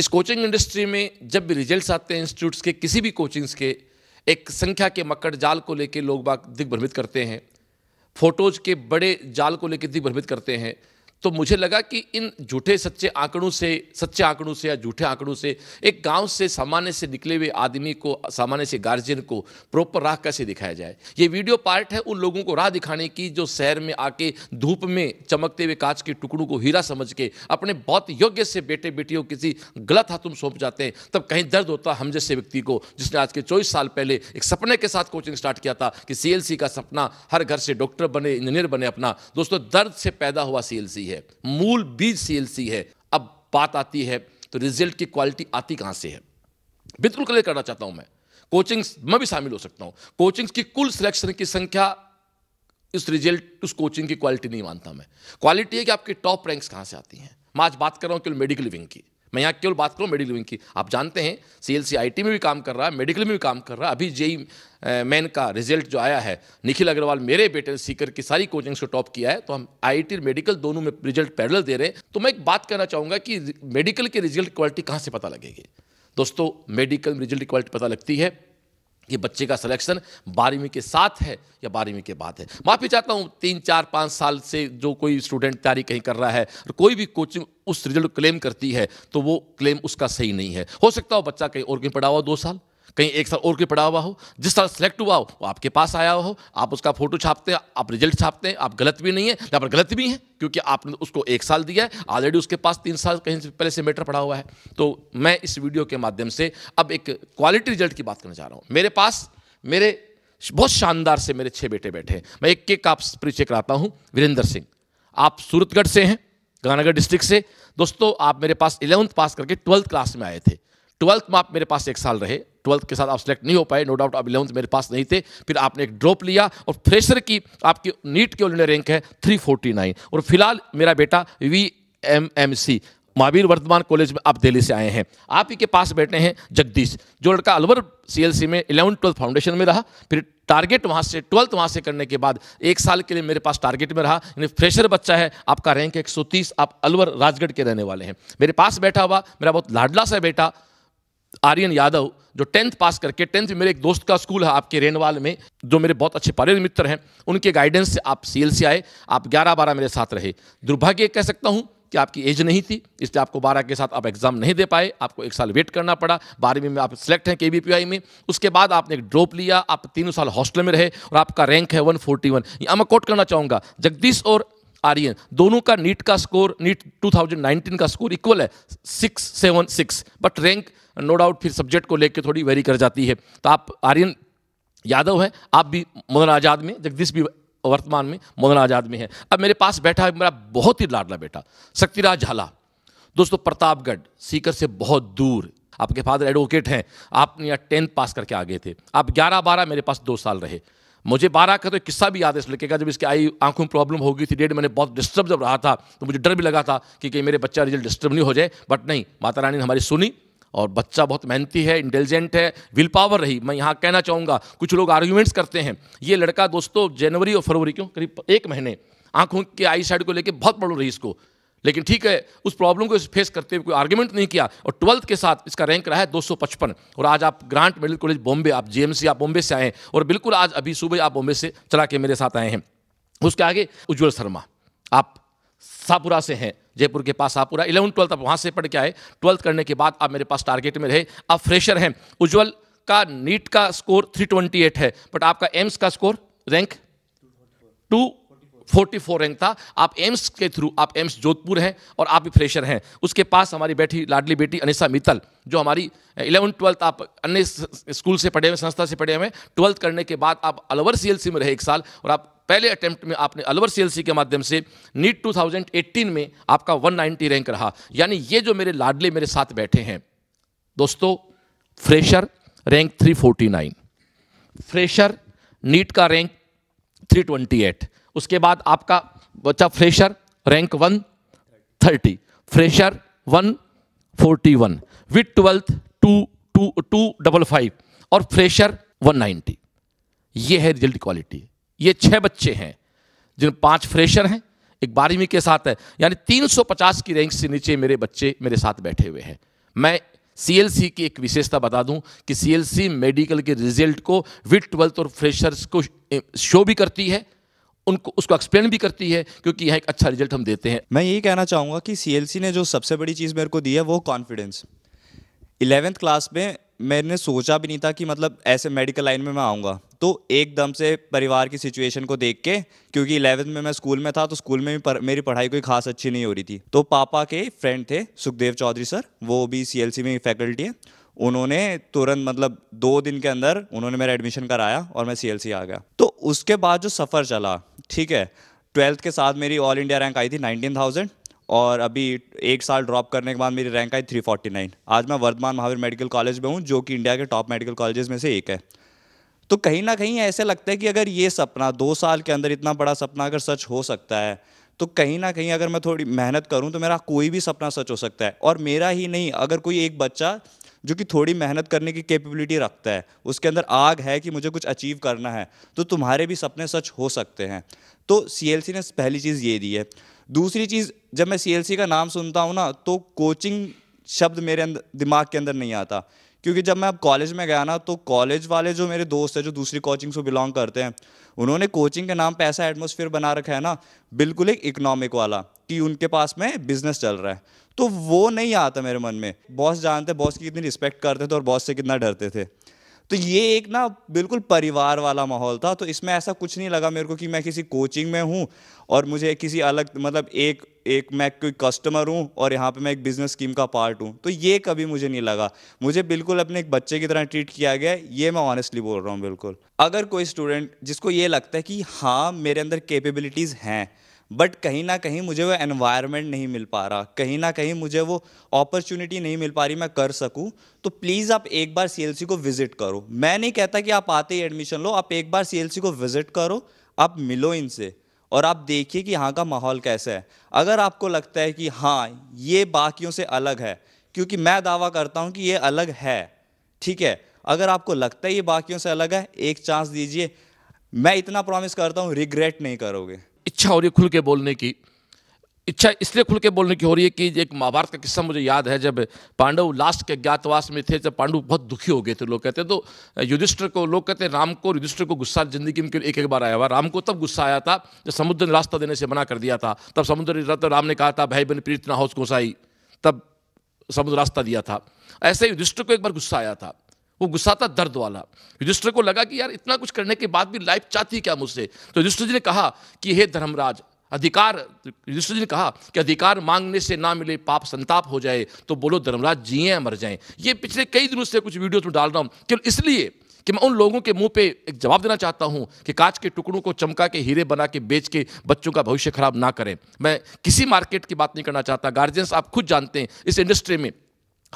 इस coaching industry में जब भी रिजल्ट्स आते हैं इंस्टीट्यूट्स के किसी भी कोचिंग्स के एक संख्या के मकड़ जाल को लेकर लोग बाग दिग्भ्रमित करते हैं फोटोज के बड़े जाल को लेकर दिग्भ्रमित करते हैं तो मुझे लगा कि इन झूठे सच्चे आंकड़ों से सच्चे आंकड़ों से या झूठे आंकड़ों से एक गांव से सामान्य से निकले हुए आदमी को सामान्य से गार्जियन को प्रॉपर राह कैसे दिखाया जाए ये वीडियो पार्ट है उन लोगों को राह दिखाने की जो शहर में आके धूप में चमकते हुए कांच के टुकड़ों को हीरा समझ के अपने बहुत योग्य से बेटे बेटियों किसी गलत हाथों सौंप जाते हैं तब कहीं दर्द होता हम जैसे व्यक्ति को जिसने आज के चौबीस साल पहले एक सपने के साथ कोचिंग स्टार्ट किया था कि सी का सपना हर घर से डॉक्टर बने इंजीनियर बने अपना दोस्तों दर्द से पैदा हुआ सी है मूल बीज सीएलसी है अब बात आती है तो रिजल्ट की क्वालिटी आती कहां से है बिल्कुल क्लियर करना चाहता हूं मैं कोचिंग्स मैं भी शामिल हो सकता हूं कोचिंग्स की कुल सिलेक्शन की संख्या इस रिजल्ट उस कोचिंग की क्वालिटी नहीं मानता मैं क्वालिटी है कि आपकी टॉप रैंक्स कहां से आती हैं मैं आज बात कर रहा हूं केवल मेडिकल विंग की मैं यहाँ केवल बात करूँ मेडिकल विंग की आप जानते हैं सी टी में भी काम कर रहा है मेडिकल में भी काम कर रहा है अभी जेई मैन e का रिजल्ट जो आया है निखिल अग्रवाल मेरे बेटे ने सीकर की सारी कोचिंग से टॉप किया है तो हम आई और मेडिकल दोनों में रिजल्ट पैरल दे रहे हैं तो मैं एक बात कहना चाहूँगा कि मेडिकल के रिजल्ट क्वालिटी कहाँ से पता लगेगी दोस्तों मेडिकल रिजल्ट क्वालिटी पता लगती है ये बच्चे का सिलेक्शन बारहवीं के साथ है या बारहवीं के बाद है माफ़ी चाहता हूँ तीन चार पाँच साल से जो कोई स्टूडेंट तैयारी कहीं कर रहा है और कोई भी कोचिंग उस रिजल्ट क्लेम करती है तो वो क्लेम उसका सही नहीं है हो सकता हो बच्चा कहीं और कहीं पढ़ा हुआ दो साल कहीं एक साल और के पढ़ा हुआ हो जिस साल सेलेक्ट हुआ हो वो आपके पास आया हो आप उसका फोटो छापते हैं आप रिजल्ट छापते हैं आप गलत भी नहीं है यहाँ पर गलत भी हैं क्योंकि आपने उसको एक साल दिया है ऑलरेडी उसके पास तीन साल कहीं से पहले मेटर पढ़ा हुआ है तो मैं इस वीडियो के माध्यम से अब एक क्वालिटी रिजल्ट की बात करना चाह रहा हूँ मेरे पास मेरे बहुत शानदार से मेरे छः बेटे बैठे हैं मैं एक एक आप परिचय कराता हूँ वीरेंद्र सिंह आप सूरतगढ़ से हैं गानागढ़ डिस्ट्रिक्ट से दोस्तों आप मेरे पास इलेवंथ पास करके ट्वेल्थ क्लास में आए थे ट्वेल्थ में आप मेरे पास एक साल रहे ट्वेल्थ के साथ आप सेलेक्ट नहीं हो पाए नो डाउट आप इलेवंथ मेरे पास नहीं थे फिर आपने एक ड्रॉप लिया और फ्रेशर की आपकी नीट की ऑलरेडी रैंक है 349 और फिलहाल मेरा बेटा V M M C Mahavir Vardhman college में आप दिल्ली से आए हैं आप ही के पास बैठे हैं जगदीश जो लड़का अलवर सीएलसी में इलेवन ट्वेल्थ फाउंडेशन में रहा फिर टारगेट वहाँ से ट्वेल्थ वहाँ से करने के बाद एक साल के लिए मेरे पास टारगेट में रहा यानी फ्रेशर बच्चा है आपका रैंक एक आप अलवर राजगढ़ के रहने वाले हैं मेरे पास बैठा हुआ मेरा बहुत लाडला सा बेटा आर्यन यादव जो टेंथ पास करके टेंथ में मेरे एक दोस्त का स्कूल है आपके रेनवाल में जो मेरे बहुत अच्छे पर्यटन मित्र हैं उनके गाइडेंस से आप सी से आए आप ग्यारह बारह मेरे साथ रहे दुर्भाग्य कह सकता हूँ कि आपकी एज नहीं थी इसलिए आपको बारह के साथ आप एग्जाम नहीं दे पाए आपको एक साल वेट करना पड़ा बारहवीं में आप सिलेक्ट हैं के में उसके बाद आपने एक ड्रॉप लिया आप तीनों साल हॉस्टल में रहे और आपका रैंक है 141 फोर्टी वन मैं कोट करना चाहूँगा जगदीश और आर्यन दोनों का नीट का स्कोर नीट 2019 का स्कोर इक्वल है six seven six but rank no doubt फिर सब्जेक्ट को लेकर थोड़ी वेरी कर जाती है तो आप आर्यन यादव हैं आप भी मदन आज़ाद में जगदीश भी वर्तमान में मदन आज़ाद में है अब मेरे पास बैठा है मेरा बहुत ही लाडला बेटा शक्तिराज झाला दोस्तों प्रतापगढ़ सीकर से बहुत दूर आपके फादर एडवोकेट हैं आपने यहाँ टेंथ पास करके आ गए थे आप ग्यारह बारह मेरे पास दो साल रहे मुझे बारह का तो एक किस्सा भी याद है इस लड़के का जब इसके आई आंखों में प्रॉब्लम हो गई थी डेढ़ मैंने बहुत डिस्टर्ब जब रहा था तो मुझे डर भी लगा था कि कहीं मेरे बच्चा रिजल्ट डिस्टर्ब नहीं हो जाए बट नहीं माता रानी ने हमारी सुनी और बच्चा बहुत मेहनती है इंटेलिजेंट है विल पावर रही मैं यहाँ कहना चाहूँगा कुछ लोग आर्ग्यूमेंट्स करते हैं ये लड़का दोस्तों जनवरी और फरवरी क्यों करीब एक महीने आंखों के आई साइड को लेकर बहुत बड़ो रही इसको लेकिन ठीक है उस प्रॉब्लम को फेस करते हुए कोई आर्ग्यूमेंट नहीं किया और ट्वेल्थ के साथ इसका रैंक रहा है दो और आज आप ग्रांट मेडिकल कॉलेज बॉम्बे आप जीएमसी आप बॉम्बे से आए हैं और बिल्कुल आज अभी सुबह आप बॉम्बे से चला के मेरे साथ आए हैं उसके आगे उज्ज्वल शर्मा आप सापुरा से हैं जयपुर के पास सापुरा इलेवन ट्वेल्थ आप वहाँ से पढ़ के आए ट्वेल्थ करने के बाद आप मेरे पास टारगेट में रहे आप फ्रेशर हैं उज्जवल का नीट का स्कोर 328 है बट आपका एम्स का score rank two four rank था आप एम्स के थ्रू आप एम्स जोधपुर हैं और आप भी फ्रेशर हैं उसके पास हमारी बैठी लाडली बेटी अनिशा मित्तल जो हमारी इलेवन ट्वेल्थ आप अन्य स्कूल से पढ़े हुए संस्था से पढ़े हुए ट्वेल्थ करने के बाद आप अलवर सी में रहे एक साल और आप पहले अटेम्प्ट में आपने अलवर सीएलसी के माध्यम से नीट 2018 में आपका 190 रैंक रहा यानी ये जो मेरे लाडले मेरे साथ बैठे हैं दोस्तों फ्रेशर रैंक 349 फ्रेशर नीट का रैंक 328 उसके बाद आपका बच्चा fresher rank 130 fresher 141 with twelfth two two two double five और फ्रेशर 190 ये है रिजल्ट क्वालिटी ये छः बच्चे हैं जिन पांच फ्रेशर हैं एक बारहवीं के साथ है यानी 350 की रैंक से नीचे मेरे बच्चे मेरे साथ बैठे हुए हैं मैं सीएलसी की एक विशेषता बता दूं कि सीएलसी मेडिकल के रिजल्ट को विथ ट्वेल्थ और फ्रेशर्स को शो भी करती है उनको उसको एक्सप्लेन भी करती है क्योंकि यह एक अच्छा रिजल्ट हम देते हैं मैं यही कहना चाहूँगा कि सीएलसी ने जो सबसे बड़ी चीज़ मेरे को दी है वो कॉन्फिडेंस इलेवेंथ क्लास में मैंने सोचा भी नहीं था कि मतलब ऐसे मेडिकल लाइन में मैं आऊँगा तो एकदम से परिवार की सिचुएशन को देख के क्योंकि इलेवंथ में मैं स्कूल में था तो स्कूल में भी पर, मेरी पढ़ाई कोई खास अच्छी नहीं हो रही थी तो पापा के फ्रेंड थे सुखदेव चौधरी सर वो भी सी में फैकल्टी है उन्होंने तुरंत मतलब दो दिन के अंदर उन्होंने मेरा एडमिशन कराया और मैं सी आ गया तो उसके बाद जो सफ़र चला ठीक है ट्वेल्थ के साथ मेरी ऑल इंडिया रैंक आई थी नाइनटीन थाउजेंड और अभी एक साल ड्रॉप करने के बाद मेरी रैंक आई थ्री फोर्टी नाइन आज मैं वर्धमान महावीर मेडिकल कॉलेज में हूँ जो कि इंडिया के टॉप मेडिकल कॉलेजेस में से एक है तो कहीं ना कहीं ऐसे लगता है कि अगर ये सपना दो साल के अंदर इतना बड़ा सपना अगर सच हो सकता है तो कहीं ना कहीं अगर मैं थोड़ी मेहनत करूं तो मेरा कोई भी सपना सच हो सकता है और मेरा ही नहीं अगर कोई एक बच्चा जो कि थोड़ी मेहनत करने की कैपेबिलिटी रखता है उसके अंदर आग है कि मुझे कुछ अचीव करना है तो तुम्हारे भी सपने सच हो सकते हैं तो सी ने पहली चीज़ ये दी है दूसरी चीज़ जब मैं सी का नाम सुनता हूँ ना तो कोचिंग शब्द मेरे अंदर दिमाग के अंदर नहीं आता क्योंकि जब मैं अब कॉलेज में गया ना तो कॉलेज वाले जो मेरे दोस्त हैं जो दूसरी कोचिंग से बिलोंग करते हैं उन्होंने कोचिंग के नाम पर ऐसा एटमोसफियर बना रखा है ना बिल्कुल एक इकनॉमिक वाला कि उनके पास में बिजनेस चल रहा है तो वो नहीं आता मेरे मन में बॉस जानते बॉस की कितनी रिस्पेक्ट करते थे और बॉस से कितना डरते थे तो ये एक ना बिल्कुल परिवार वाला माहौल था तो इसमें ऐसा कुछ नहीं लगा मेरे को कि मैं किसी कोचिंग में हूँ और मुझे किसी अलग मतलब एक एक मैं कोई कस्टमर हूँ और यहाँ पे मैं एक बिजनेस स्कीम का पार्ट हूँ तो ये कभी मुझे नहीं लगा मुझे बिल्कुल अपने एक बच्चे की तरह ट्रीट किया गया ये मैं ऑनेस्टली बोल रहा हूँ बिल्कुल अगर कोई स्टूडेंट जिसको ये लगता है कि हाँ मेरे अंदर कैपेबिलिटीज़ हैं बट कहीं ना कहीं मुझे वो एनवायरनमेंट नहीं मिल पा रहा कहीं ना कहीं मुझे वो अपॉर्चुनिटी नहीं मिल पा रही मैं कर सकूं तो प्लीज़ आप एक बार सी को विज़िट करो मैं नहीं कहता कि आप आते ही एडमिशन लो आप एक बार सी को विज़िट करो आप मिलो इनसे और आप देखिए कि यहाँ का माहौल कैसा है अगर आपको लगता है कि हाँ ये बाकियों से अलग है क्योंकि मैं दावा करता हूँ कि ये अलग है ठीक है अगर आपको लगता है ये बाकियों से अलग है एक चांस दीजिए मैं इतना प्रॉमिस करता हूँ रिग्रेट नहीं करोगे इच्छा हो रही है खुल के बोलने की इच्छा इसलिए खुल के बोलने की हो रही है कि एक महाभारत का किस्सा मुझे याद है जब पांडव लास्ट के ज्ञातवास में थे जब पांडव बहुत दुखी हो गए थे लोग कहते तो युधिष्ठर को लोग कहते राम को युधिष्ठर को गुस्सा जिंदगी में एक एक बार आया हुआ राम को तब गुस्सा आया था जब समुद्र ने रास्ता देने से मना कर दिया था तब समुद्र तब राम ने कहा था भाई बहन प्रीत ना हो उसको तब समुद्र रास्ता दिया था ऐसे युधिष्ठर को एक बार गुस्सा आया था वो गुस्सा था दर्द वाला युधिष्ठर को लगा कि यार इतना कुछ करने के बाद भी लाइफ चाहती क्या मुझसे तो युधिष्ठर जी ने कहा कि हे धर्मराज अधिकार युधिष्ठिर जी ने कहा कि अधिकार मांगने से ना मिले पाप संताप हो जाए तो बोलो धर्मराज जिए मर जाए ये पिछले कई दिनों से कुछ वीडियो में डाल रहा हूँ केवल इसलिए कि मैं उन लोगों के मुंह पे एक जवाब देना चाहता हूं कि कांच के टुकड़ों को चमका के हीरे बना के बेच के बच्चों का भविष्य खराब ना करें मैं किसी मार्केट की बात नहीं करना चाहता गार्जियंस आप खुद जानते हैं इस इंडस्ट्री में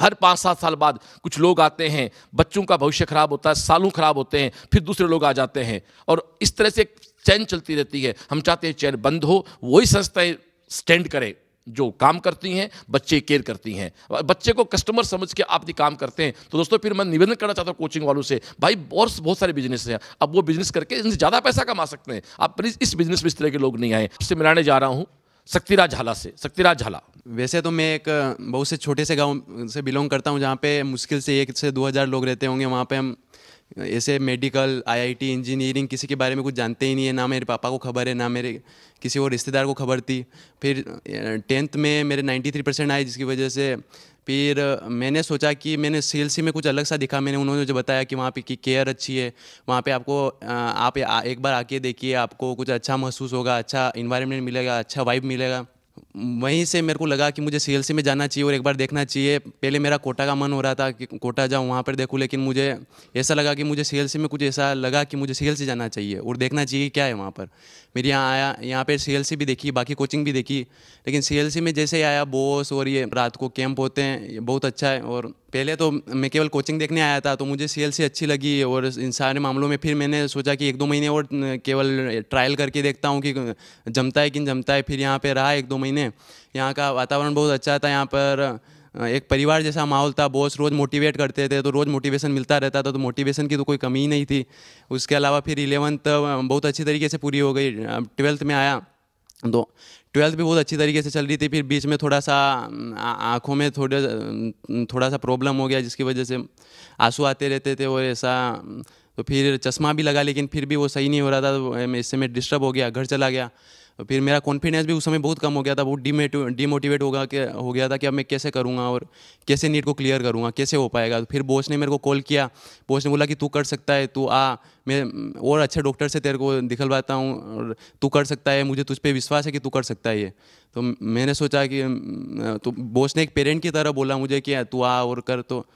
हर पाँच सात साल बाद कुछ लोग आते हैं बच्चों का भविष्य खराब होता है सालों खराब होते हैं फिर दूसरे लोग आ जाते हैं और इस तरह से चैन चलती रहती है हम चाहते हैं चैन बंद हो वही संस्थाएं स्टैंड करें जो काम करती हैं बच्चे केयर करती हैं बच्चे को कस्टमर समझ के आप यदि काम करते हैं तो दोस्तों फिर मैं निवेदन करना चाहता हूँ कोचिंग वालों से भाई और बहुत सारे बिजनेस हैं अब वो बिजनेस करके इनसे ज़्यादा पैसा कमा सकते हैं आप प्लीज़ इस बिजनेस में इस तरह के लोग नहीं आए उससे मिलाने जा रहा हूँ शक्तिराज झाला से शक्तिराज झाला वैसे तो मैं एक बहुत से छोटे से गांव से बिलोंग करता हूँ जहाँ पे मुश्किल से एक से दो हज़ार लोग रहते होंगे वहाँ पे हम ऐसे मेडिकल आईआईटी इंजीनियरिंग किसी के बारे में कुछ जानते ही नहीं है ना मेरे पापा को खबर है ना मेरे किसी और रिश्तेदार को खबर थी फिर टेंथ में मेरे नाइन्टी परसेंट आए जिसकी वजह से फिर मैंने सोचा कि मैंने सी में कुछ अलग सा दिखा मैंने उन्होंने मुझे बताया कि वहाँ पे की केयर अच्छी है वहाँ पे आपको आप एक बार आके देखिए आपको कुछ अच्छा महसूस होगा अच्छा इन्वायरमेंट मिलेगा अच्छा वाइब मिलेगा वहीं से मेरे को लगा कि मुझे सी में जाना चाहिए और एक बार देखना चाहिए पहले मेरा कोटा का मन हो रहा था कि कोटा जाऊँ वहाँ पर देखूँ लेकिन मुझे ऐसा लगा कि मुझे सी में कुछ ऐसा लगा कि मुझे सी जाना चाहिए और देखना चाहिए क्या है वहाँ पर मेरे यहाँ आया यहाँ पर सी भी देखी बाकी कोचिंग भी देखी लेकिन सी में जैसे ही आया बॉस और ये रात को कैंप होते हैं बहुत अच्छा है और पहले तो मैं केवल कोचिंग देखने आया था तो मुझे सी अच्छी लगी और इन सारे मामलों में फिर मैंने सोचा कि एक दो महीने और केवल ट्रायल करके देखता हूँ कि जमता है कि जमता है फिर यहाँ पर रहा एक दो महीने यहाँ का वातावरण बहुत अच्छा था यहाँ पर एक परिवार जैसा माहौल था बॉस रोज़ मोटिवेट करते थे तो रोज़ मोटिवेशन मिलता रहता था तो मोटिवेशन की तो कोई कमी ही नहीं थी उसके अलावा फिर इलेवंथ बहुत अच्छी तरीके से पूरी हो गई ट्वेल्थ में आया तो ट्वेल्थ भी बहुत अच्छी तरीके से चल रही थी फिर बीच में थोड़ा सा आँखों में थोड़े थोड़ा सा प्रॉब्लम हो गया जिसकी वजह से आंसू आते रहते थे और ऐसा तो फिर चश्मा भी लगा लेकिन फिर भी वो सही नहीं हो रहा था तो इससे मैं डिस्टर्ब हो गया घर चला गया फिर मेरा कॉन्फिडेंस भी उस समय बहुत कम हो गया था बहुत डीमोटिव डिमोटिवेट होगा कि हो गया था कि अब मैं कैसे करूँगा और कैसे नीट को क्लियर करूँगा कैसे हो पाएगा फिर बॉस ने मेरे को कॉल किया बॉस ने बोला कि तू कर सकता है तू आ मैं और अच्छे डॉक्टर से तेरे को दिखलवाता हूँ और तू कर सकता है मुझे तुझ पर विश्वास है कि तू कर सकता है ये तो मैंने सोचा कि तो बॉस ने एक पेरेंट की तरह बोला मुझे कि तू आ और कर तो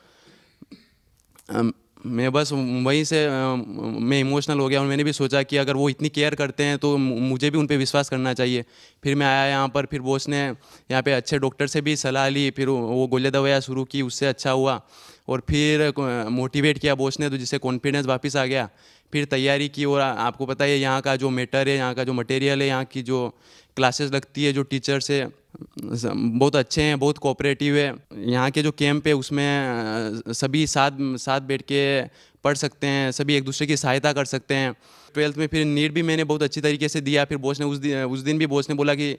मैं बस वहीं से मैं इमोशनल हो गया और मैंने भी सोचा कि अगर वो इतनी केयर करते हैं तो मुझे भी उन पर विश्वास करना चाहिए फिर मैं आया यहाँ पर फिर बोस ने यहाँ पे अच्छे डॉक्टर से भी सलाह ली फिर वो गोले दवाया शुरू की उससे अच्छा हुआ और फिर मोटिवेट किया बोस ने तो जिससे कॉन्फिडेंस वापस आ गया फिर तैयारी की और आपको पता है यहाँ का जो मेटर है यहाँ का जो मटेरियल है यहाँ की जो क्लासेस लगती है जो टीचर्स है बहुत अच्छे हैं बहुत कोऑपरेटिव है यहाँ के जो कैंप है उसमें सभी साथ साथ बैठ के पढ़ सकते हैं सभी एक दूसरे की सहायता कर सकते हैं ट्वेल्थ में फिर नीट भी मैंने बहुत अच्छी तरीके से दिया फिर बोस ने उस दिन उस दिन भी बोस ने बोला कि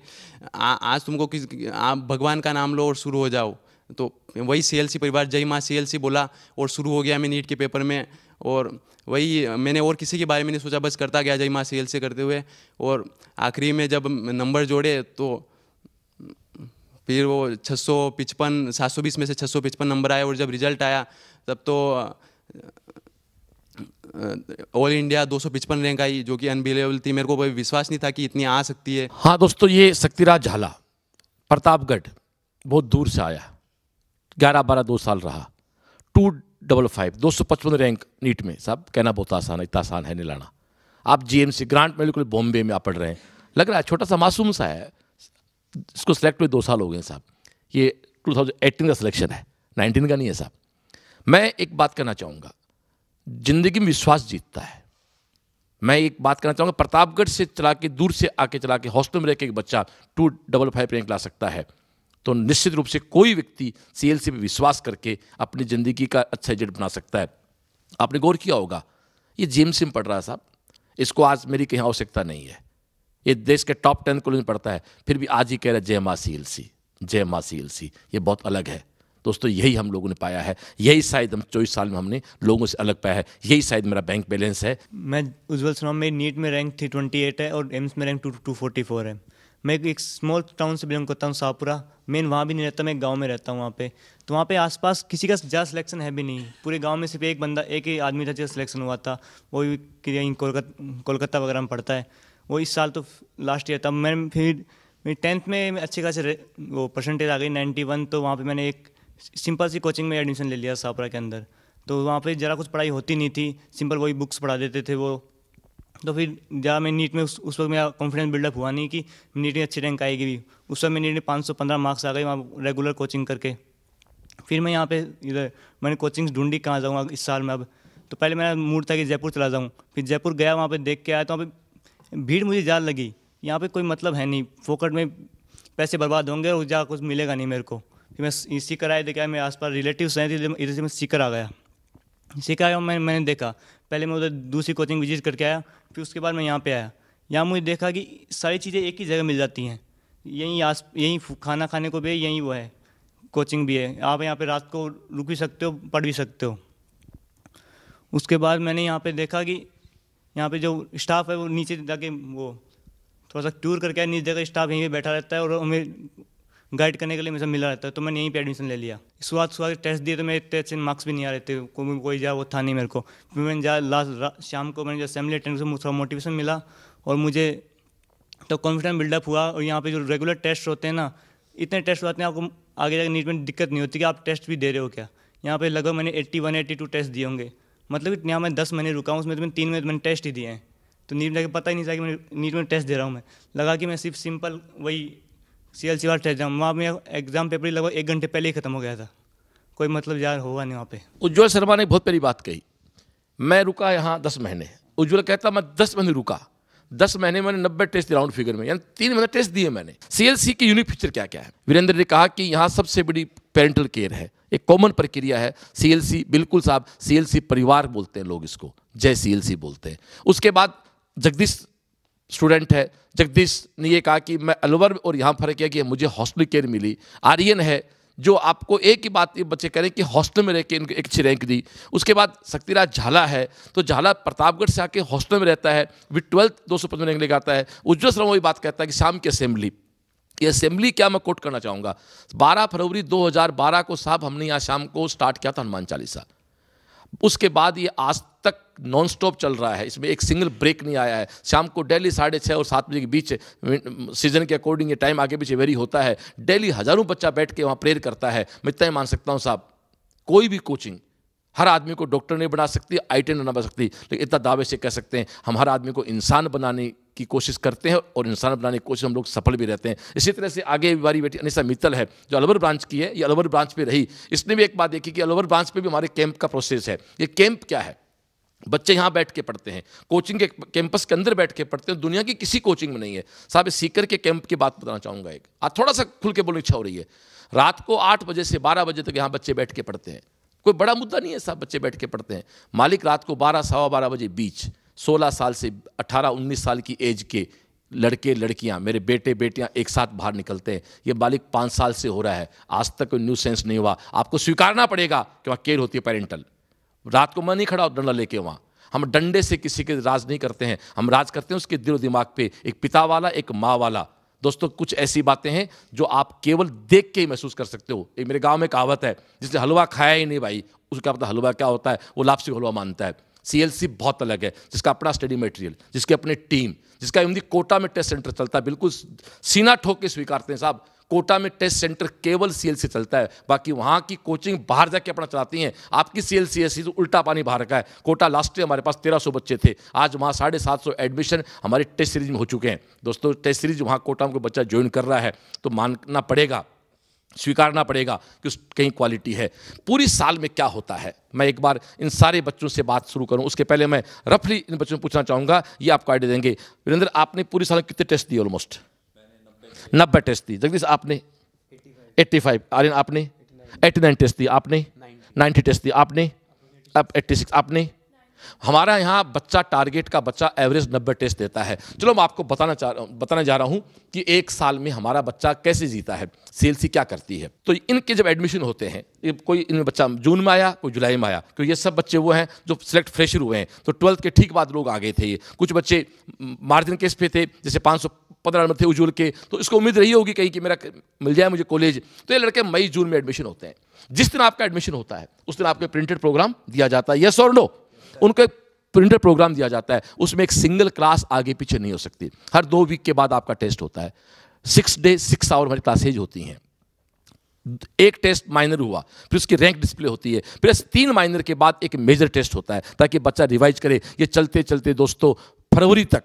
आ, आज तुमको किस आप भगवान का नाम लो और शुरू हो जाओ तो वही सी परिवार जय माँ सी बोला और शुरू हो गया मैं नीट के पेपर में और वही मैंने और किसी के बारे में नहीं सोचा बस करता गया जय माँ सेल से करते हुए और आखिरी में जब नंबर जोड़े तो फिर वो छः सौ पचपन सात सौ बीस में से छः सौ पचपन नंबर आए और जब रिजल्ट आया तब तो ऑल इंडिया दो सौ पचपन रैंक आई जो कि अनबिलेबल थी मेरे को कोई विश्वास नहीं था कि इतनी आ सकती है हाँ दोस्तों ये शक्तिराज झाला प्रतापगढ़ बहुत दूर से आया ग्यारह बारह दो साल रहा टू डबल फाइव दो सौ पचपन रैंक नीट में साहब कहना बहुत आसान है इतना आसान है नहीं लाना आप जीएमसी ग्रांट बिल्कुल बॉम्बे में आप पढ़ रहे हैं लग रहा है छोटा सा मासूम सा है इसको सिलेक्ट हुए दो साल हो गए साहब ये एटीन का सिलेक्शन है नाइनटीन का नहीं है साहब मैं एक बात कहना चाहूँगा जिंदगी में विश्वास जीतता है मैं एक बात कहना चाहूँगा प्रतापगढ़ से चला के दूर से आके चला के हॉस्टल में रह के एक बच्चा टू डबल फाइव रैंक ला सकता है तो निश्चित रूप से कोई व्यक्ति सीएल से भी विश्वास करके अपनी ज़िंदगी का अच्छा एजेंट बना सकता है आपने गौर किया होगा ये जेम में पढ़ रहा है साहब इसको आज मेरी कहीं आवश्यकता नहीं है ये देश के टॉप टेन कॉलेज में पढ़ता है फिर भी आज ही कह रहा है जय मा सी एल सी जय मा सी एल सी ये बहुत अलग है दोस्तों यही हम लोगों ने पाया है यही शायद हम चौबीस साल में हमने लोगों से अलग पाया है यही शायद मेरा बैंक बैलेंस है मैं उज्जवल सुना में नीट में रैंक थ्री ट्वेंटी एट है और एम्स में rank two two forty four है मैं एक स्मॉल टाउन से बिलोंग करता हूँ शाहपुरा मेन वहाँ भी नहीं रहता मैं एक गाँव में रहता हूँ वहाँ पे तो वहाँ पे आसपास किसी का ज़्यादा सिलेक्शन है भी नहीं पूरे गाँव में सिर्फ एक बंदा एक ही आदमी था जिसका सिलेक्शन हुआ था वो भी कोलकाता कोलकाता वगैरह में पढ़ता है वो इस साल तो लास्ट ईयर था मैं फिर मेरी टेंथ में अच्छे खासे वो परसेंटेज आ गई नाइन्टी वन तो वहाँ पर मैंने एक सिंपल सी कोचिंग में एडमिशन ले लिया शाहपुरा के अंदर तो वहाँ पर ज़रा कुछ पढ़ाई होती नहीं थी सिंपल वही बुक्स पढ़ा देते थे वो तो फिर जहाँ मैं नीट में उस उस वक्त मेरा कॉन्फिडेंस बिल्डअप हुआ नहीं कि नीट में अच्छी रैंक आएगी भी उस समय मैं नीट में पाँच सौ पंद्रह मार्क्स आ गए वहाँ रेगुलर कोचिंग करके फिर मैं यहाँ पे इधर मैंने कोचिंग्स ढूंढी कहाँ जाऊँगा इस साल में अब तो पहले मेरा मूड था कि जयपुर चला जाऊँ फिर जयपुर गया वहाँ पर देख के आया तो वहाँ पर भीड़ मुझे ज़्यादा लगी यहाँ पर कोई मतलब है नहीं फोकट में पैसे बर्बाद होंगे और ज़्यादा कुछ मिलेगा नहीं मेरे को फिर मैं सीकर आया देखा मेरे आस पास रिलेटिव्स हैं इधर से मैं सीकर आ गया सीकर आया मैं मैंने देखा पहले मैं उधर दूसरी कोचिंग विजिट करके आया फिर उसके बाद मैं यहाँ पे आया यहाँ मुझे देखा कि सारी चीज़ें एक ही जगह मिल जाती हैं यहीं आस यहीं खाना खाने को भी है यहीं वो है कोचिंग भी है आप यहाँ पे रात को रुक भी सकते हो पढ़ भी सकते हो उसके बाद मैंने यहाँ पे देखा कि यहाँ पे जो स्टाफ है वो नीचे जाके वो थोड़ा सा टूर करके नीचे जगह स्टाफ यहीं पर बैठा रहता है और हमें गाइड करने के लिए मुझे मिला रहता तो मैंने यहीं पर एडमिशन ले लिया शुरुआत शुरुआत टेस्ट दिए तो मेरे इतने अच्छे मार्क्स भी नहीं आ रहे थे को, कोई जा वो था नहीं मेरे को फिर मैंने जा लास्ट शाम को मैंने जो असेंबली अटेंड थोड़ा मोटिवेशन मिला और मुझे तो कॉन्फिडेंस बिल्डअप हुआ और यहाँ पे जो रेगुलर टेस्ट होते हैं ना इतने टेस्ट होते हैं आपको आगे जाकर नीट में दिक्कत नहीं होती कि आप टेस्ट भी दे रहे हो क्या यहाँ पे लगभग मैंने eighty one eighty two test दिए होंगे मतलब कि यहाँ मैं दस महीने रुका हूँ उसमें तो मैंने तीन महीने तो मैंने टेस्ट ही दिए हैं तो नीट में जाकर पता ही नहीं था कि मैं नीट में टेस्ट दे रहा हूँ मैं लगा कि मैं सिर्फ सिंपल वही सी एल सी वाला एग्जाम वहाँ में एग्ज़ाम पेपर लगभग एक घंटे पहले ही ख़त्म हो गया था कोई मतलब यार होगा नहीं वहाँ पे उज्ज्वल शर्मा ने बहुत पहली बात कही मैं रुका यहाँ दस महीने उज्ज्वल कहता मैं दस महीने रुका दस महीने मैंने नब्बे टेस्ट राउंड फिगर में यानी तीन महीने टेस्ट दिए मैंने सीएलसी की यूनिक फीचर क्या क्या है वीरेंद्र ने कहा कि यहाँ सबसे बड़ी पेरेंटल केयर है एक कॉमन प्रक्रिया है सीएलसी बिल्कुल साहब सीएलसी परिवार बोलते हैं लोग इसको जय सीएलसी बोलते हैं उसके बाद जगदीश स्टूडेंट है जगदीश ने ये कहा कि मैं अलवर और यहाँ फर्क किया कि मुझे हॉस्टल केयर मिली आर्यन है जो आपको एक ही बात बच्चे करें कि हॉस्टल में रह के इनको एक अच्छी रैंक दी उसके बाद शक्तिराज झाला है तो झाला प्रतापगढ़ से आके हॉस्टल में रहता है विद ट्वेल्थ दो सौ पचपन रैंक लेकर आता है उज्जवल शर्मा वही बात कहता है कि शाम की असेंबली ये असेंबली क्या मैं कोट करना चाहूँगा बारह फरवरी बारह को साहब हमने यहाँ शाम को स्टार्ट किया था हनुमान चालीसा उसके बाद ये आज तक नॉन स्टॉप चल रहा है इसमें एक सिंगल ब्रेक नहीं आया है शाम को डेली साढ़े छः और सात बजे के बीच सीजन के अकॉर्डिंग ये टाइम आगे पीछे वेरी होता है डेली हज़ारों बच्चा बैठ के वहाँ प्रेयर करता है मैं तय मान सकता हूँ साहब कोई भी कोचिंग हर आदमी को डॉक्टर नहीं बना सकती आई टी नहीं बना सकती लेकिन तो इतना दावे से कह सकते हैं हम हर आदमी को इंसान बनाने की कोशिश करते हैं और इंसान बनाने की कोशिश हम लोग सफल भी रहते हैं इसी तरह से आगे हमारी बेटी अनिसा मित्तल है जो अलवर ब्रांच की है ये अलवर ब्रांच पर रही इसने भी एक बात देखी कि अलवर ब्रांच पर भी हमारे कैंप का प्रोसेस है ये कैंप क्या है बच्चे यहाँ बैठ के पढ़ते हैं कोचिंग के कैंपस के अंदर बैठ के पढ़ते हैं दुनिया की किसी कोचिंग में नहीं है साहब सीकर के कैंप की बात बताना चाहूँगा एक आज थोड़ा सा खुल के बोलने इच्छा हो रही है रात को आठ बजे से बारह बजे तक यहाँ बच्चे बैठ के पढ़ते हैं कोई बड़ा मुद्दा नहीं है सब बच्चे बैठ के पढ़ते हैं मालिक रात को बारह सवा बारह बजे बीच सोलह साल से अट्ठारह उन्नीस साल की एज के लड़के लड़कियां मेरे बेटे बेटियां एक साथ बाहर निकलते हैं ये मालिक पाँच साल से हो रहा है आज तक कोई न्यू सेंस नहीं हुआ आपको स्वीकारना पड़ेगा कि वहाँ केयर होती है पेरेंटल रात को मैं नहीं खड़ा डंडा लेके वहाँ हम डंडे से किसी के राज नहीं करते हैं हम राज करते हैं उसके दिलो दिमाग पे एक पिता वाला एक माँ वाला दोस्तों कुछ ऐसी बातें हैं जो आप केवल देख के ही महसूस कर सकते हो एक मेरे गांव में कहावत है जिसने हलवा खाया ही नहीं भाई उसका पता हलवा क्या होता है वो लापसी हलवा मानता है सीएलसी बहुत अलग है जिसका अपना स्टडी मटेरियल जिसकी अपनी टीम जिसका कोटा में टेस्ट सेंटर चलता है बिल्कुल सीना ठोक के स्वीकारते हैं साहब कोटा में टेस्ट सेंटर केवल सी चलता है बाकी वहाँ की कोचिंग बाहर जाके अपना चलाती हैं आपकी सी एल सी तो उल्टा पानी बाहर का है कोटा लास्ट ईयर हमारे पास तेरह सौ बच्चे थे आज वहाँ साढ़े सात सौ एडमिशन हमारे टेस्ट सीरीज में हो चुके हैं दोस्तों टेस्ट सीरीज वहाँ कोटा में कोई बच्चा ज्वाइन कर रहा है तो मानना पड़ेगा स्वीकारना पड़ेगा कि उस कहीं क्वालिटी है पूरी साल में क्या होता है मैं एक बार इन सारे बच्चों से बात शुरू करूं उसके पहले मैं रफली इन बच्चों से पूछना चाहूंगा ये आपको आइडिया देंगे वीरेंद्र आपने पूरी साल में कितने टेस्ट दिए ऑलमोस्ट नब्बे टेस्ट दी जगदीश आपने 85 फाइव आर्यन आपने 89 टेस्ट दी आपने 90 टेस्ट दी आपने अब 86 आपने हमारा यहाँ बच्चा टारगेट का बच्चा एवरेज नब्बे टेस्ट देता है चलो मैं आपको बताना चाह बताना जा रहा हूँ कि एक साल में हमारा बच्चा कैसे जीता है सीएलसी क्या करती है तो इनके जब एडमिशन होते हैं कोई इनमें बच्चा जून में आया कोई जुलाई में आया क्योंकि तो ये सब बच्चे वो हैं जो सिलेक्ट फ्रेशर हुए हैं तो ट्वेल्थ के ठीक बाद लोग आ गए थे ये कुछ बच्चे मार्जिन केस पे थे जैसे पाँच पंद्रह नंबर थे उजूल के तो इसको उम्मीद रही होगी कहीं कि मेरा मिल जाए मुझे कॉलेज तो ये लड़के मई जून में एडमिशन होते हैं जिस दिन आपका एडमिशन होता है उस दिन आपको प्रिंटेड प्रोग्राम दिया जाता है यस और नो उनको एक प्रिंटेड प्रोग्राम दिया जाता है उसमें एक सिंगल क्लास आगे पीछे नहीं हो सकती हर दो वीक के बाद आपका टेस्ट होता है सिक्स डे सिक्स आवर हमारी क्लासेज होती हैं एक टेस्ट माइनर हुआ फिर उसकी रैंक डिस्प्ले होती है फिर तीन माइनर के बाद एक मेजर टेस्ट होता है ताकि बच्चा रिवाइज करे ये चलते चलते दोस्तों फरवरी तक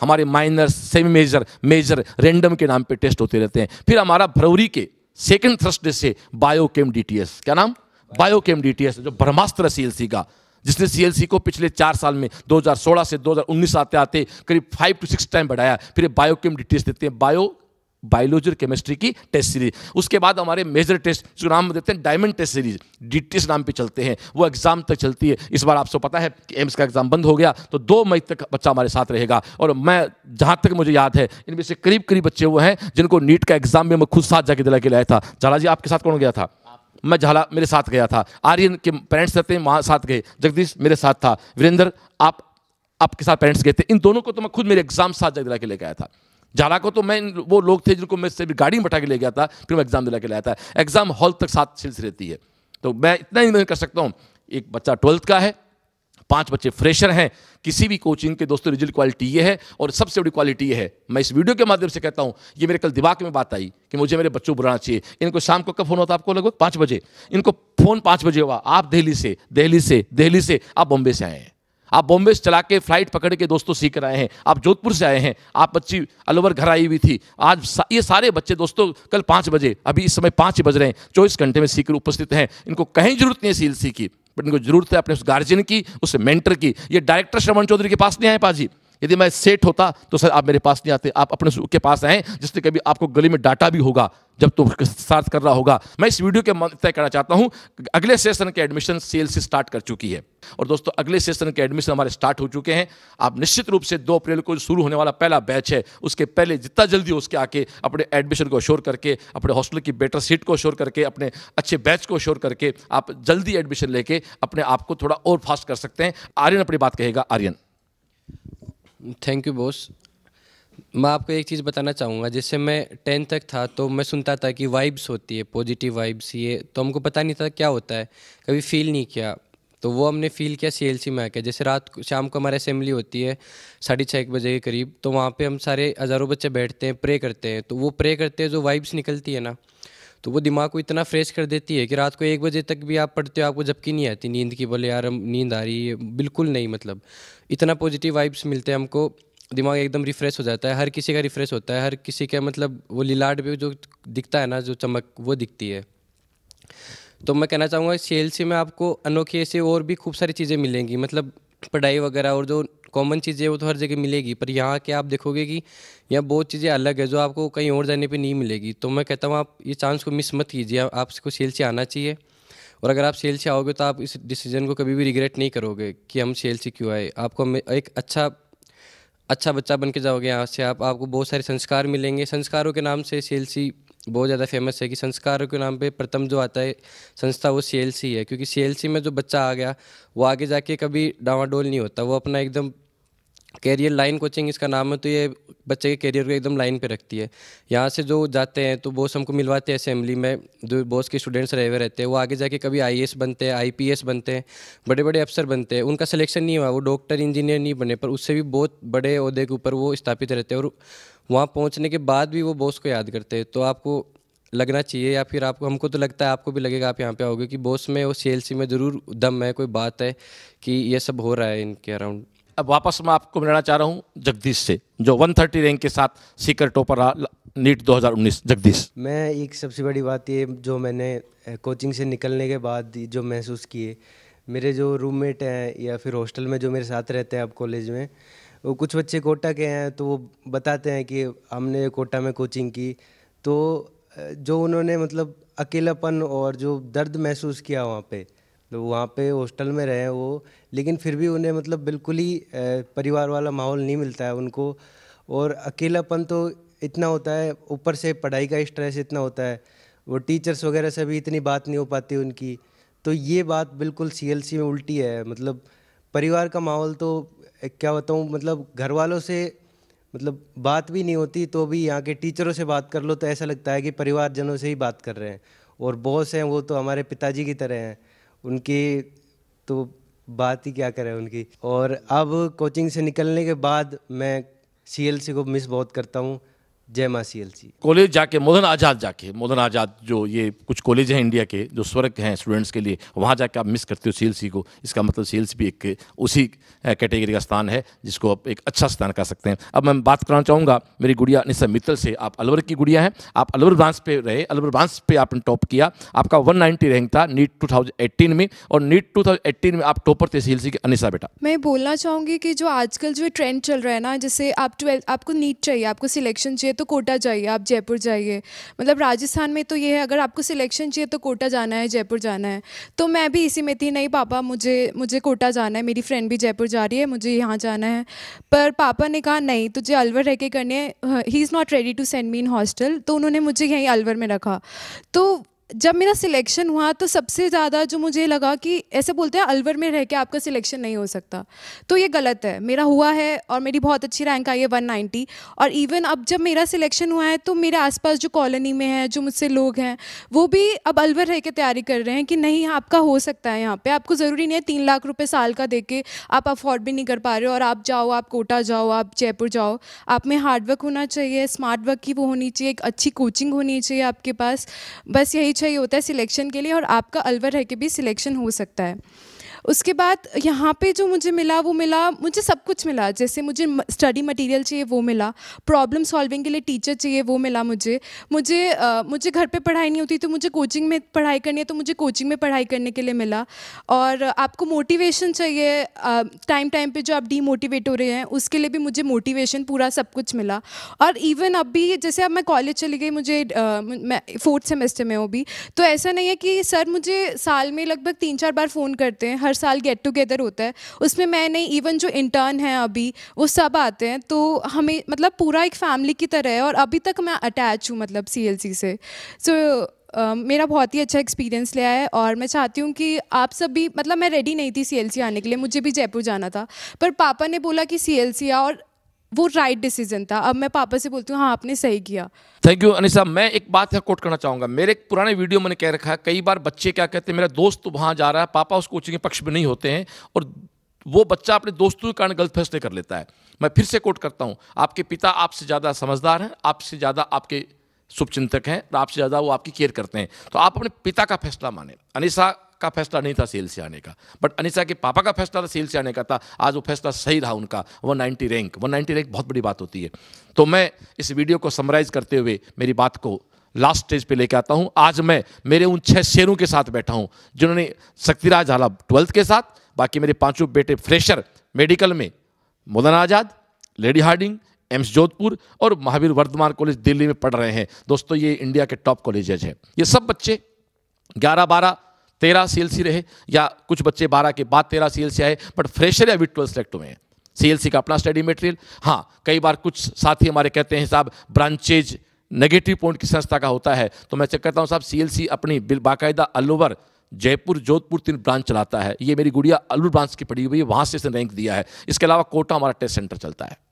हमारे minor semi major major random के नाम पे टेस्ट होते रहते हैं फिर हमारा भरौरी के सेकंड थर्सडे से बायोकेम डीटीएस क्या नाम बायोकेम डीटीएस जो ब्रह्मास्त्र सीएलसी का जिसने सीएलसी को पिछले चार साल में 2016 से 2019 आते आते करीब फाइव टू सिक्स टाइम बढ़ाया फिर बायोकेम डीटीएस देते हैं बायो बायोलॉजी और केमिस्ट्री की टेस्ट सीरीज उसके बाद हमारे मेजर टेस्ट जो नाम देते हैं डायमंड टेस्ट सीरीज डी नाम पे चलते हैं वो एग्ज़ाम तक चलती है इस बार आपको पता है कि एम्स का एग्ज़ाम बंद हो गया तो दो मई तक बच्चा हमारे साथ रहेगा और मैं जहां तक मुझे याद है इनमें से करीब करीब बच्चे वो हैं जिनको नीट का एग्ज़ाम में मैं खुद साथ जाके दिला के लाया था झाला जी आपके साथ कौन गया था मैं झाला मेरे साथ गया था आर्यन के पेरेंट्स रहते हैं वहाँ साथ गए जगदीश मेरे साथ था वीरेंद्र आप आपके साथ पेरेंट्स गए थे इन दोनों को तो मैं खुद मेरे एग्जाम साथ जाके दिला के लेके आया था झाला को तो मैं वो लोग थे जिनको मैं से भी गाड़ी में बैठा के ले गया था फिर मैं एग्ज़ाम दिला के लाया था एग्ज़ाम हॉल तक साथ से रहती है तो मैं इतना ही कर सकता हूँ एक बच्चा ट्वेल्थ का है पांच बच्चे फ्रेशर हैं किसी भी कोचिंग के दोस्तों रिजल्ट क्वालिटी ये है और सबसे बड़ी क्वालिटी ये है मैं इस वीडियो के माध्यम से कहता हूँ ये मेरे कल दिमाग में बात आई कि मुझे मेरे बच्चों बुलाना चाहिए इनको शाम को कब फोन होता आपको लगभग पाँच बजे इनको फोन पाँच बजे हुआ आप दिल्ली से दिल्ली से दिल्ली से आप बॉम्बे से आए हैं आप बॉम्बे से चला के फ्लाइट पकड़ के दोस्तों सीख रहे हैं आप जोधपुर से आए हैं आप बच्ची अलवर घर आई हुई थी आज सा, ये सारे बच्चे दोस्तों कल पाँच बजे अभी इस समय पाँच बज रहे हैं चौबीस घंटे में सीख उपस्थित हैं इनको कहीं जरूरत नहीं है सी की बट इनको जरूरत है अपने उस गार्जियन की उस मेंटर की ये डायरेक्टर श्रवण चौधरी के पास नहीं आए पाजी यदि मैं सेठ होता तो सर आप मेरे पास नहीं आते आप अपने के पास आए जिससे कभी आपको गली में डाटा भी होगा जब तो साथ कर रहा होगा मैं इस वीडियो के तय करना चाहता हूं अगले सेशन के एडमिशन सेल से स्टार्ट कर चुकी है और दोस्तों अगले सेशन के एडमिशन हमारे स्टार्ट हो चुके हैं आप निश्चित रूप से दो अप्रैल को शुरू होने वाला पहला बैच है उसके पहले जितना जल्दी उसके आके अपने एडमिशन को अश्योर करके अपने हॉस्टल की बेटर सीट को अश्योर करके अपने अच्छे बैच को अश्योर करके आप जल्दी एडमिशन लेके अपने आप को थोड़ा और फास्ट कर सकते हैं आर्यन अपनी बात कहेगा आर्यन थैंक यू बॉस मैं आपको एक चीज़ बताना चाहूँगा जैसे मैं टेंथ तक था तो मैं सुनता था कि वाइब्स होती है पॉजिटिव वाइब्स ये तो हमको पता नहीं था क्या होता है कभी फील नहीं किया तो वो हमने फील किया सी में आके जैसे रात शाम को हमारी असेंबली होती है साढ़े छः एक बजे के करीब तो वहाँ पे हम सारे हज़ारों बच्चे बैठते हैं प्रे करते हैं तो वो प्रे करते हैं जो वाइब्स निकलती है ना तो वो दिमाग को इतना फ्रेश कर देती है कि रात को एक बजे तक भी आप पढ़ते हो आपको जबकि नहीं आती नींद की बोले यार नींद आ रही है बिल्कुल नहीं मतलब इतना पॉजिटिव वाइब्स मिलते हैं हमको दिमाग एकदम रिफ़्रेश हो जाता है हर किसी का रिफ़्रेश होता है हर किसी का मतलब वो लिलाट भी जो दिखता है ना जो चमक वो दिखती है तो मैं कहना चाहूँगा सी में आपको अनोखी ऐसे और भी खूब सारी चीज़ें मिलेंगी मतलब पढ़ाई वगैरह और जो कॉमन चीज़ें वो तो हर जगह मिलेगी पर यहाँ के आप देखोगे कि यहाँ बहुत चीज़ें अलग है जो आपको कहीं और जाने पे नहीं मिलेगी तो मैं कहता हूँ आप ये चांस को मिस मत कीजिए आपको सेल से आना चाहिए और अगर आप सेल से आओगे तो आप इस डिसीजन को कभी भी रिग्रेट नहीं करोगे कि हम सेल से क्यों आए आपको एक अच्छा अच्छा बच्चा बन के जाओगे यहाँ से आप आपको बहुत सारे संस्कार मिलेंगे संस्कारों के नाम से सी बहुत ज़्यादा फेमस है कि संस्कारों के नाम पे प्रथम जो आता है संस्था वो सी है क्योंकि सी में जो बच्चा आ गया वो आगे जाके कभी डावाडोल नहीं होता वो अपना एकदम कैरियर लाइन कोचिंग इसका नाम है तो ये बच्चे के कैरियर को एकदम लाइन पे रखती है यहाँ से जो जाते हैं तो बॉस हमको मिलवाते हैं असेंबली में जो बॉस के स्टूडेंट्स रहे हुए रहते हैं वो आगे जाके कभी आई बनते हैं आई बनते हैं बड़े बड़े अफसर बनते हैं उनका सिलेक्शन नहीं हुआ वो डॉक्टर इंजीनियर नहीं बने पर उससे भी बहुत बड़े अहदे के ऊपर वो स्थापित रहते हैं और वहाँ पहुँचने के बाद भी वो बॉस को याद करते हैं तो आपको लगना चाहिए या फिर आपको हमको तो लगता है आपको भी लगेगा आप यहाँ पे आओगे कि बॉस में वो सी एल सी में ज़रूर दम है कोई बात है कि ये सब हो रहा है इनके अराउंड अब वापस मैं आपको मिलाना चाह रहा हूँ जगदीश से जो 130 रैंक के साथ सीकर टॉपर नीट 2019 जगदीश मैं एक सबसे बड़ी बात ये जो मैंने कोचिंग से निकलने के बाद जो महसूस किए मेरे जो रूममेट हैं या फिर हॉस्टल में जो मेरे साथ रहते हैं अब कॉलेज में वो कुछ बच्चे कोटा के हैं तो वो बताते हैं कि हमने कोटा में कोचिंग की तो जो उन्होंने मतलब अकेलापन और जो दर्द महसूस किया वहाँ पे तो वहाँ पे हॉस्टल में रहे वो लेकिन फिर भी उन्हें मतलब बिल्कुल ही परिवार वाला माहौल नहीं मिलता है उनको और अकेलापन तो इतना होता है ऊपर से पढ़ाई का स्ट्रेस इतना होता है वो टीचर्स वगैरह से भी इतनी बात नहीं हो पाती उनकी तो ये बात बिल्कुल सी में उल्टी है मतलब परिवार का माहौल तो क्या बताऊँ मतलब घर वालों से मतलब बात भी नहीं होती तो भी यहाँ के टीचरों से बात कर लो तो ऐसा लगता है कि परिवारजनों से ही बात कर रहे हैं और बॉस हैं वो तो हमारे पिताजी की तरह हैं उनकी तो बात ही क्या करें उनकी और अब कोचिंग से निकलने के बाद मैं सी को मिस बहुत करता हूँ जय माँ सी एल सी कॉलेज जाके मोदन आज़ाद जाके मोदन आज़ाद जो ये कुछ कॉलेज हैं इंडिया के जो स्वर्ग हैं स्टूडेंट्स के लिए वहाँ जाके आप मिस करते हो सी एल सी को इसका मतलब सी एल सी भी एक उसी कैटेगरी का स्थान है जिसको आप एक अच्छा स्थान कह सकते हैं अब मैं बात करना चाहूँगा मेरी गुड़िया निशा मित्तल से आप अलवर की गुड़िया हैं आप अलवर ब्रांच पे रहे अलवर ब्रांच पे आपने टॉप किया आपका 190 रैंक था नीट 2018 में और नीट 2018 में आप टॉपर थे सी एल सी के अनिशा बेटा मैं बोलना चाहूँगी कि जो आजकल जो ट्रेंड चल रहा है ना जैसे आप ट्वेल्थ आपको नीट चाहिए आपको सिलेक्शन चाहिए तो तो कोटा जाइए आप जयपुर जाइए मतलब राजस्थान में तो ये है अगर आपको सिलेक्शन चाहिए तो कोटा जाना है जयपुर जाना है तो मैं भी इसी में थी नहीं पापा मुझे मुझे कोटा जाना है मेरी फ्रेंड भी जयपुर जा रही है मुझे यहाँ जाना है पर पापा ने कहा नहीं तुझे अलवर रह के करने ही is not ready to send me in hostel तो उन्होंने मुझे यहीं अलवर में रखा तो जब मेरा सिलेक्शन हुआ तो सबसे ज़्यादा जो मुझे लगा कि ऐसे बोलते हैं अलवर में रह के आपका सिलेक्शन नहीं हो सकता तो ये गलत है मेरा हुआ है और मेरी बहुत अच्छी रैंक आई है वन नाइन्टी और इवन अब जब मेरा सिलेक्शन हुआ है तो मेरे आसपास जो कॉलोनी में है जो मुझसे लोग हैं वो भी अब अलवर रह के तैयारी कर रहे हैं कि नहीं आपका हो सकता है यहाँ पर आपको ज़रूरी नहीं है तीन लाख रुपये साल का दे के आप अफोर्ड भी नहीं कर पा रहे हो और आप जाओ आप कोटा जाओ आप जयपुर जाओ आप में हार्डवर्क होना चाहिए स्मार्ट वर्क की वो होनी चाहिए एक अच्छी कोचिंग होनी चाहिए आपके पास बस यही अच्छा ही होता है सिलेक्शन के लिए और आपका अलवर रह के भी सिलेक्शन हो सकता है उसके बाद यहाँ पे जो मुझे मिला वो मिला मुझे सब कुछ मिला जैसे मुझे स्टडी मटेरियल चाहिए वो मिला प्रॉब्लम सॉल्विंग के लिए टीचर चाहिए वो मिला मुझे मुझे आ, मुझे घर पे पढ़ाई नहीं होती तो मुझे कोचिंग में पढ़ाई करनी है तो मुझे कोचिंग में पढ़ाई करने के लिए मिला और आपको मोटिवेशन चाहिए टाइम टाइम पर जो आप डीमोटिवेट हो रहे हैं उसके लिए भी मुझे मोटिवेशन पूरा सब कुछ मिला और इवन भी जैसे अब मैं कॉलेज चली गई मुझे फोर्थ सेमेस्टर में हूँ भी तो ऐसा नहीं है कि सर मुझे साल में लगभग तीन चार बार फ़ोन करते हैं हर हर साल गेट टुगेदर होता है उसमें मैंने इवन जो इंटर्न हैं अभी वो सब आते हैं तो हमें मतलब पूरा एक फैमिली की तरह है और अभी तक मैं अटैच हूँ मतलब सी से सो so, Uh, मेरा बहुत ही अच्छा एक्सपीरियंस लिया है और मैं चाहती हूँ कि आप सब भी मतलब मैं रेडी नहीं थी सी आने के लिए मुझे भी जयपुर जाना था पर पापा ने बोला कि सी आ और वो राइट right डिसीजन था अब मैं पापा से बोलती हूँ हाँ आपने सही किया थैंक यू अनिसा मैं एक बात यहाँ कोट करना चाहूंगा मेरे एक पुराने वीडियो मैंने कह रखा है कई बार बच्चे क्या कहते हैं मेरा दोस्त तो वहां जा रहा है पापा उस कोचिंग के पक्ष में नहीं होते हैं और वो बच्चा अपने दोस्तों के कारण गलत फैसले कर लेता है मैं फिर से कोट करता हूँ आपके पिता आपसे ज़्यादा समझदार हैं आपसे ज़्यादा आपके शुभचिंतक हैं आपसे ज़्यादा वो आपकी केयर करते हैं तो आप अपने पिता का फैसला माने अनिसा का फैसला नहीं था सेल से आने का बट अनिशा के पापा का फैसला था सेल से आने का था आज वो फैसला सही रहा उनका one ninety rank one ninety rank बहुत बड़ी बात होती है तो मैं इस वीडियो को समराइज करते हुए मेरी बात को लास्ट स्टेज पे लेके आता हूँ आज मैं मेरे उन छह शेरों के साथ बैठा हूँ जिन्होंने शक्तिराज हाला ट्वेल्थ के साथ बाकी मेरे पांचों बेटे फ्रेशर मेडिकल में मोदन आज़ाद लेडी हार्डिंग एम्स जोधपुर और महावीर वर्धमान कॉलेज दिल्ली में पढ़ रहे हैं दोस्तों ये इंडिया के टॉप कॉलेजेज हैं ये सब बच्चे ग्यारह बारह तेरह सी रहे या कुछ बच्चे बारह के बाद तेरह सी आए बट फ्रेशर या विट ट्वेल्थ सेलेक्ट हुए हैं सी का अपना स्टडी मटेरियल हाँ कई बार कुछ साथी हमारे कहते हैं साहब ब्रांचेज नेगेटिव पॉइंट की संस्था का होता है तो मैं चेक करता हूँ साहब सी अपनी बिल बाकायदा ऑल ओवर जयपुर जोधपुर तीन ब्रांच चलाता है ये मेरी गुड़िया अलू ब्रांच की पड़ी हुई है वहाँ से इसने रैंक दिया है इसके अलावा कोटा हमारा टेस्ट सेंटर चलता है